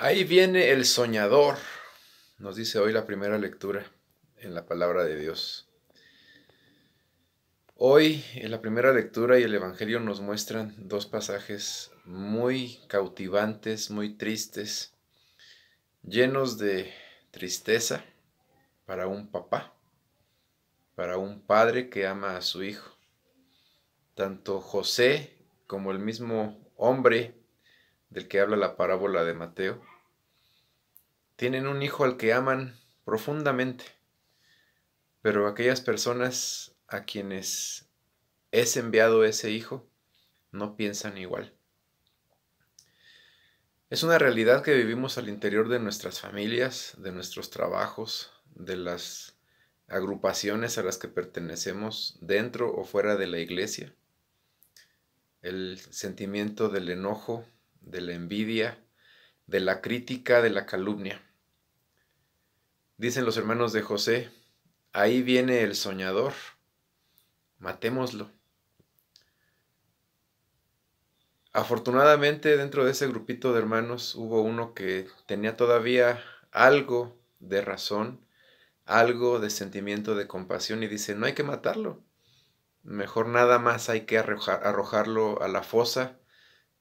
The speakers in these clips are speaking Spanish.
Ahí viene el soñador, nos dice hoy la primera lectura en la palabra de Dios. Hoy en la primera lectura y el Evangelio nos muestran dos pasajes muy cautivantes, muy tristes, llenos de tristeza para un papá, para un padre que ama a su hijo. Tanto José como el mismo hombre del que habla la parábola de Mateo, tienen un hijo al que aman profundamente, pero aquellas personas a quienes es enviado ese hijo no piensan igual. Es una realidad que vivimos al interior de nuestras familias, de nuestros trabajos, de las agrupaciones a las que pertenecemos dentro o fuera de la iglesia. El sentimiento del enojo, de la envidia, de la crítica, de la calumnia. Dicen los hermanos de José, ahí viene el soñador, matémoslo. Afortunadamente dentro de ese grupito de hermanos hubo uno que tenía todavía algo de razón, algo de sentimiento de compasión y dice, no hay que matarlo, mejor nada más hay que arrojarlo a la fosa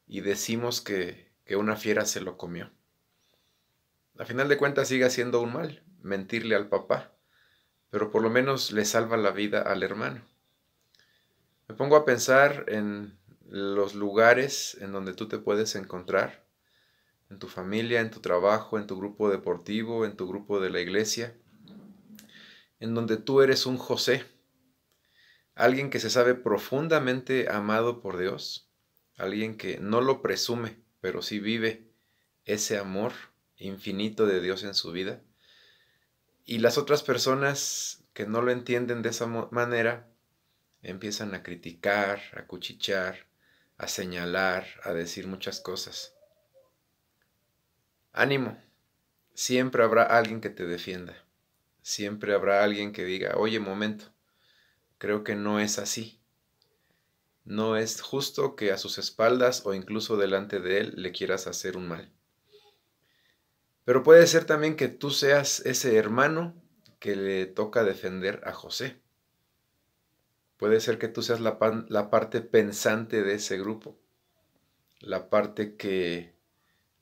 y decimos que, una fiera se lo comió. A final de cuentas sigue siendo un mal, mentirle al papá, pero por lo menos le salva la vida al hermano. Me pongo a pensar en los lugares en donde tú te puedes encontrar, en tu familia, en tu trabajo, en tu grupo deportivo, en tu grupo de la iglesia, en donde tú eres un José, alguien que se sabe profundamente amado por Dios, alguien que no lo presume, pero sí vive ese amor infinito de Dios en su vida. Y las otras personas que no lo entienden de esa manera empiezan a criticar, a cuchichar, a señalar, a decir muchas cosas. Ánimo, siempre habrá alguien que te defienda, siempre habrá alguien que diga, oye, momento, creo que no es así, no es justo que a sus espaldas o incluso delante de Él le quieras hacer un mal. Pero puede ser también que tú seas ese hermano que le toca defender a José. Puede ser que tú seas la, parte pensante de ese grupo, la parte que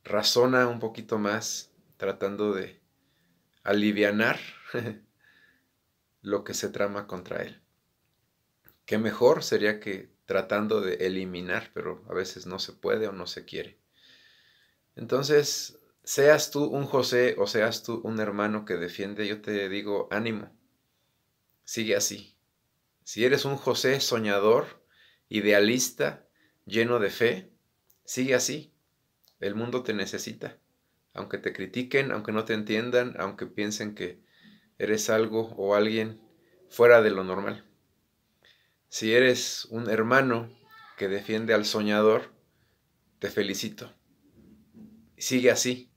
razona un poquito más tratando de alivianar lo que se trama contra él. Qué mejor sería que tratando de eliminar, pero a veces no se puede o no se quiere. Entonces, seas tú un José o seas tú un hermano que defiende, yo te digo, ánimo, sigue así. Si eres un José soñador, idealista, lleno de fe, sigue así. El mundo te necesita. Aunque te critiquen, aunque no te entiendan, aunque piensen que eres algo o alguien fuera de lo normal. Si eres un hermano que defiende al soñador, te felicito. Sigue así,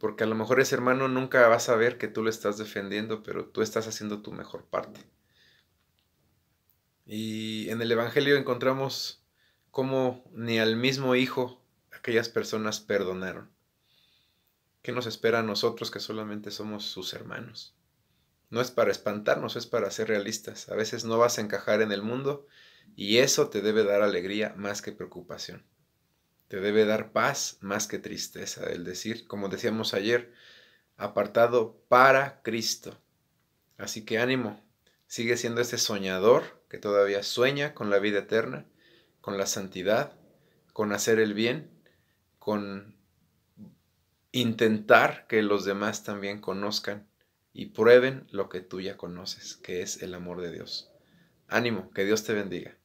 porque a lo mejor ese hermano nunca va a saber que tú lo estás defendiendo, pero tú estás haciendo tu mejor parte. Y en el Evangelio encontramos cómo ni al mismo hijo aquellas personas perdonaron. ¿Qué nos espera a nosotros que solamente somos sus hermanos? No es para espantarnos, es para ser realistas. A veces no vas a encajar en el mundo y eso te debe dar alegría más que preocupación. Te debe dar paz más que tristeza. El decir, como decíamos ayer, apartado para Cristo. Así que ánimo, sigue siendo ese soñador que todavía sueña con la vida eterna, con la santidad, con hacer el bien, con intentar que los demás también conozcan y prueben lo que tú ya conoces, que es el amor de Dios. Ánimo, que Dios te bendiga.